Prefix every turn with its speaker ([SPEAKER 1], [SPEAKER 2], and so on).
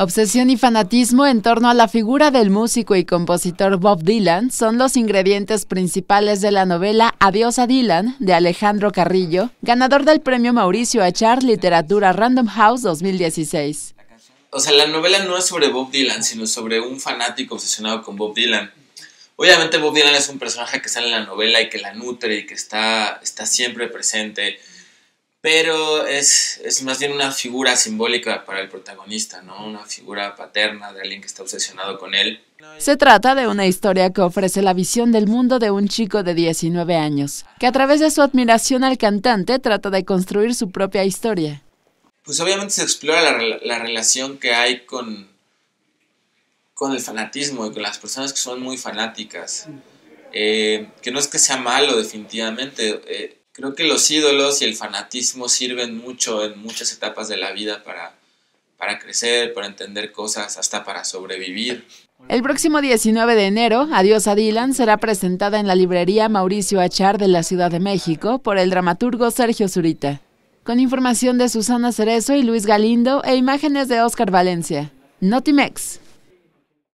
[SPEAKER 1] Obsesión y fanatismo en torno a la figura del músico y compositor Bob Dylan son los ingredientes principales de la novela Adiós a Dylan de Alejandro Carrillo, ganador del premio Mauricio Achar Literatura Random House 2016.
[SPEAKER 2] O sea, la novela no es sobre Bob Dylan, sino sobre un fanático obsesionado con Bob Dylan. Obviamente Bob Dylan es un personaje que sale en la novela y que la nutre y que está, está siempre presente pero es, más bien una figura simbólica para el protagonista, ¿no? Una figura paterna de alguien que está obsesionado con él.
[SPEAKER 1] Se trata de una historia que ofrece la visión del mundo de un chico de 19 años, que a través de su admiración al cantante trata de construir su propia historia.
[SPEAKER 2] Pues obviamente se explora la, relación que hay con, con el fanatismo y con las personas que son muy fanáticas. Eh, que no es que sea malo definitivamente, eh, creo que los ídolos y el fanatismo sirven mucho en muchas etapas de la vida para, crecer, para entender cosas, hasta para sobrevivir.
[SPEAKER 1] El próximo 19 de enero, Adiós a Dylan será presentada en la librería Mauricio Achar de la Ciudad de México por el dramaturgo Sergio Zurita. Con información de Susana Cerezo y Luis Galindo e imágenes de Oscar Valencia. Notimex.